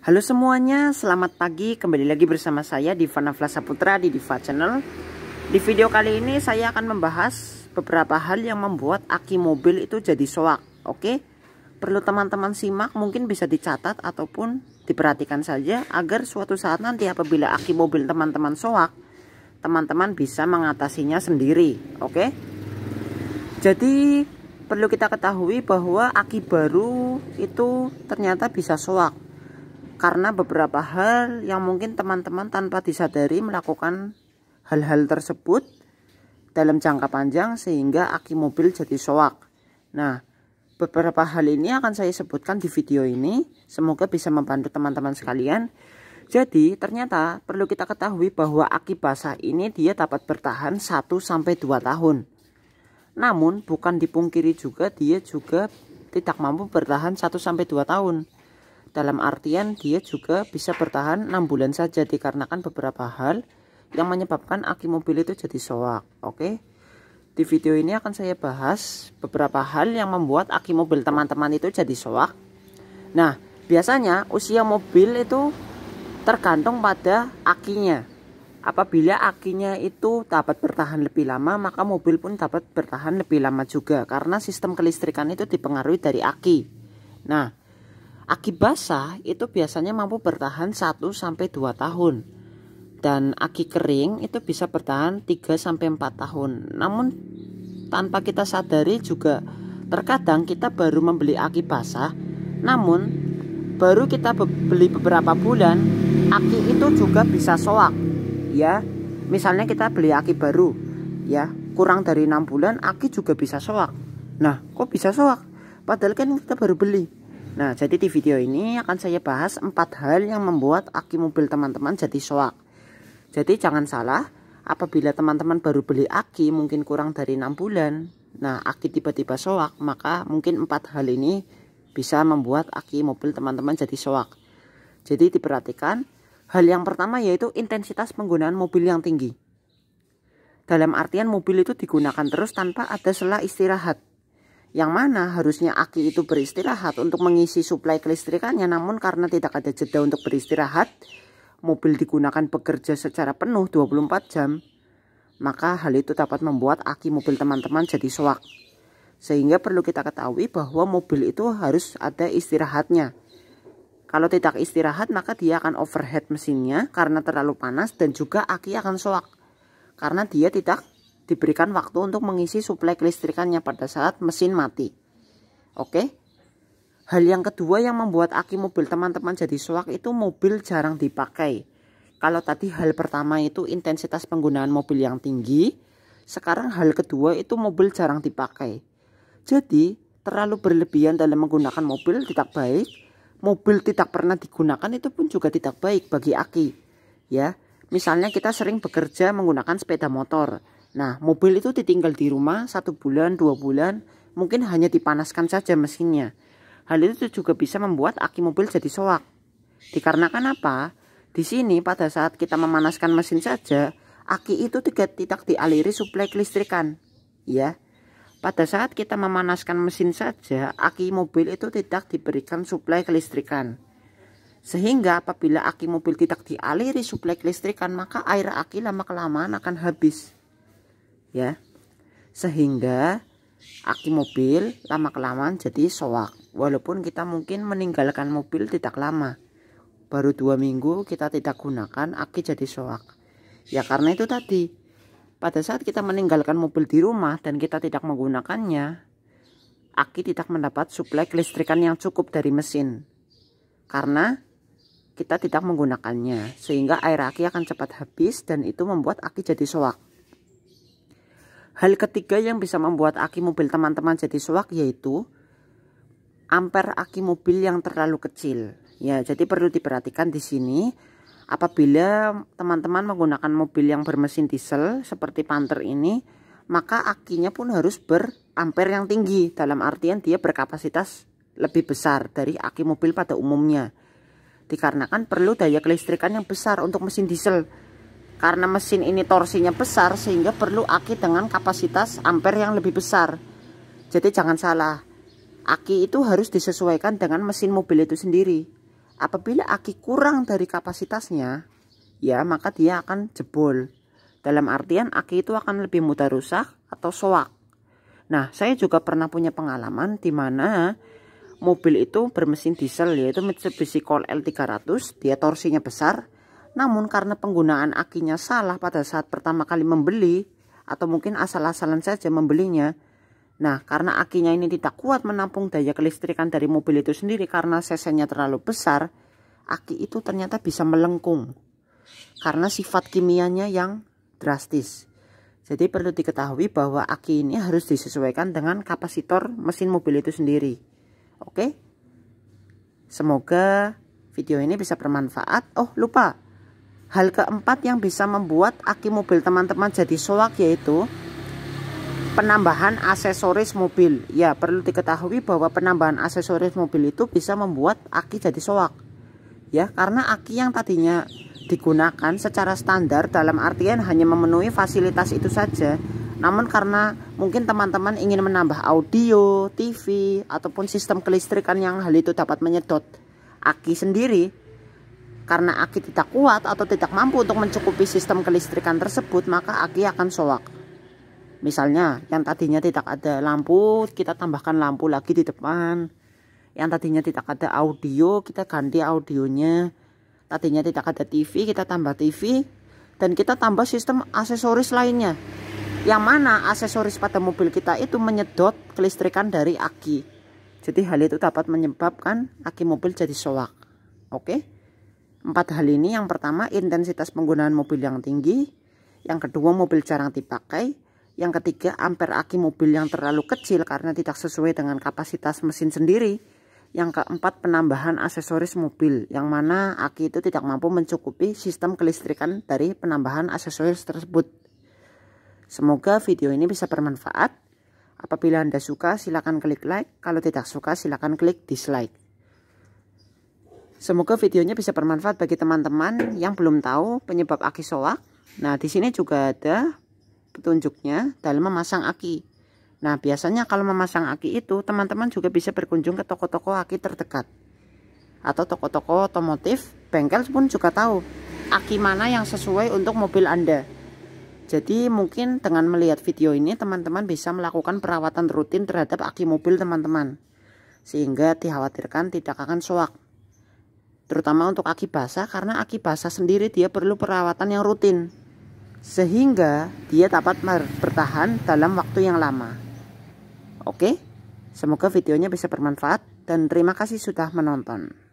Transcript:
Halo semuanya, selamat pagi. Kembali lagi bersama saya Divana Flasa Putra di Diva Channel. Di video kali ini saya akan membahas beberapa hal yang membuat aki mobil itu jadi soak. Oke, perlu teman-teman simak mungkin bisa dicatat ataupun diperhatikan saja agar suatu saat nanti apabila aki mobil teman-teman soak, teman-teman bisa mengatasinya sendiri. Oke, jadi perlu kita ketahui bahwa aki baru itu ternyata bisa soak karena beberapa hal yang mungkin teman-teman tanpa disadari melakukan hal-hal tersebut dalam jangka panjang sehingga aki mobil jadi soak. Nah, beberapa hal ini akan saya sebutkan di video ini, semoga bisa membantu teman-teman sekalian. Jadi, ternyata perlu kita ketahui bahwa aki basah ini dia dapat bertahan 1 2 tahun. Namun, bukan dipungkiri juga dia juga tidak mampu bertahan 1 2 tahun dalam artian dia juga bisa bertahan 6 bulan saja dikarenakan beberapa hal yang menyebabkan aki mobil itu jadi soak. Oke. Di video ini akan saya bahas beberapa hal yang membuat aki mobil teman-teman itu jadi soak. Nah, biasanya usia mobil itu tergantung pada akinya. Apabila akinya itu dapat bertahan lebih lama, maka mobil pun dapat bertahan lebih lama juga karena sistem kelistrikan itu dipengaruhi dari aki. Nah, Aki basah itu biasanya mampu bertahan 1 sampai 2 tahun. Dan aki kering itu bisa bertahan 3 sampai 4 tahun. Namun tanpa kita sadari juga terkadang kita baru membeli aki basah, namun baru kita beli beberapa bulan, aki itu juga bisa soak. Ya, misalnya kita beli aki baru, ya, kurang dari 6 bulan aki juga bisa soak. Nah, kok bisa soak? Padahal kan kita baru beli. Nah, jadi di video ini akan saya bahas empat hal yang membuat aki mobil teman-teman jadi soak. Jadi jangan salah, apabila teman-teman baru beli aki mungkin kurang dari 6 bulan, nah aki tiba-tiba soak, maka mungkin empat hal ini bisa membuat aki mobil teman-teman jadi soak. Jadi diperhatikan, hal yang pertama yaitu intensitas penggunaan mobil yang tinggi. Dalam artian mobil itu digunakan terus tanpa ada sela istirahat yang mana harusnya Aki itu beristirahat untuk mengisi suplai kelistrikannya namun karena tidak ada jeda untuk beristirahat mobil digunakan bekerja secara penuh 24 jam maka hal itu dapat membuat aki mobil teman-teman jadi soak sehingga perlu kita ketahui bahwa mobil itu harus ada istirahatnya kalau tidak istirahat maka dia akan overhead mesinnya karena terlalu panas dan juga aki akan soak karena dia tidak diberikan waktu untuk mengisi suplai kelistrikannya pada saat mesin mati. Oke. Hal yang kedua yang membuat aki mobil teman-teman jadi suak itu mobil jarang dipakai. Kalau tadi hal pertama itu intensitas penggunaan mobil yang tinggi, sekarang hal kedua itu mobil jarang dipakai. Jadi, terlalu berlebihan dalam menggunakan mobil tidak baik. Mobil tidak pernah digunakan itu pun juga tidak baik bagi aki. Ya, misalnya kita sering bekerja menggunakan sepeda motor Nah, mobil itu ditinggal di rumah satu bulan, dua bulan, mungkin hanya dipanaskan saja mesinnya. Hal itu juga bisa membuat aki mobil jadi soak. Dikarenakan apa? Di sini pada saat kita memanaskan mesin saja, aki itu tidak, tidak dialiri suplai kelistrikan. Ya, pada saat kita memanaskan mesin saja, aki mobil itu tidak diberikan suplai kelistrikan. Sehingga apabila aki mobil tidak dialiri suplai kelistrikan, maka air aki lama-kelamaan akan habis ya sehingga aki mobil lama kelamaan jadi soak walaupun kita mungkin meninggalkan mobil tidak lama baru dua minggu kita tidak gunakan aki jadi soak ya karena itu tadi pada saat kita meninggalkan mobil di rumah dan kita tidak menggunakannya aki tidak mendapat suplai kelistrikan yang cukup dari mesin karena kita tidak menggunakannya sehingga air aki akan cepat habis dan itu membuat aki jadi soak Hal ketiga yang bisa membuat aki mobil teman-teman jadi suak yaitu ampere aki mobil yang terlalu kecil. Ya, jadi perlu diperhatikan di sini apabila teman-teman menggunakan mobil yang bermesin diesel seperti Panther ini, maka akinya pun harus beramper yang tinggi dalam artian dia berkapasitas lebih besar dari aki mobil pada umumnya. Dikarenakan perlu daya kelistrikan yang besar untuk mesin diesel karena mesin ini torsinya besar sehingga perlu aki dengan kapasitas ampere yang lebih besar. Jadi jangan salah, aki itu harus disesuaikan dengan mesin mobil itu sendiri. Apabila aki kurang dari kapasitasnya, ya maka dia akan jebol. Dalam artian aki itu akan lebih mudah rusak atau soak. Nah, saya juga pernah punya pengalaman di mana mobil itu bermesin diesel yaitu Mitsubishi Colt L300, dia torsinya besar, namun karena penggunaan akinya salah pada saat pertama kali membeli atau mungkin asal-asalan saja membelinya. Nah, karena akinya ini tidak kuat menampung daya kelistrikan dari mobil itu sendiri karena cc terlalu besar, aki itu ternyata bisa melengkung karena sifat kimianya yang drastis. Jadi perlu diketahui bahwa aki ini harus disesuaikan dengan kapasitor mesin mobil itu sendiri. Oke? Semoga video ini bisa bermanfaat. Oh, lupa Hal keempat yang bisa membuat aki mobil teman-teman jadi soak yaitu penambahan aksesoris mobil. Ya, perlu diketahui bahwa penambahan aksesoris mobil itu bisa membuat aki jadi soak. Ya, karena aki yang tadinya digunakan secara standar dalam artian hanya memenuhi fasilitas itu saja. Namun karena mungkin teman-teman ingin menambah audio, TV, ataupun sistem kelistrikan yang hal itu dapat menyedot aki sendiri, karena aki tidak kuat atau tidak mampu untuk mencukupi sistem kelistrikan tersebut, maka aki akan soak. Misalnya, yang tadinya tidak ada lampu, kita tambahkan lampu lagi di depan. Yang tadinya tidak ada audio, kita ganti audionya. Tadinya tidak ada TV, kita tambah TV. Dan kita tambah sistem aksesoris lainnya. Yang mana aksesoris pada mobil kita itu menyedot kelistrikan dari aki. Jadi hal itu dapat menyebabkan aki mobil jadi soak. Oke. Okay? Empat hal ini yang pertama intensitas penggunaan mobil yang tinggi, yang kedua mobil jarang dipakai, yang ketiga ampere aki mobil yang terlalu kecil karena tidak sesuai dengan kapasitas mesin sendiri, yang keempat penambahan aksesoris mobil yang mana aki itu tidak mampu mencukupi sistem kelistrikan dari penambahan aksesoris tersebut. Semoga video ini bisa bermanfaat. Apabila Anda suka, silakan klik like. Kalau tidak suka, silakan klik dislike. Semoga videonya bisa bermanfaat bagi teman-teman yang belum tahu penyebab aki soak. Nah, di sini juga ada petunjuknya dalam memasang aki. Nah, biasanya kalau memasang aki itu, teman-teman juga bisa berkunjung ke toko-toko aki terdekat. Atau toko-toko otomotif, bengkel pun juga tahu aki mana yang sesuai untuk mobil Anda. Jadi mungkin dengan melihat video ini teman-teman bisa melakukan perawatan rutin terhadap aki mobil teman-teman. Sehingga dikhawatirkan tidak akan soak terutama untuk aki basah karena aki basah sendiri dia perlu perawatan yang rutin sehingga dia dapat bertahan dalam waktu yang lama. Oke, semoga videonya bisa bermanfaat dan terima kasih sudah menonton.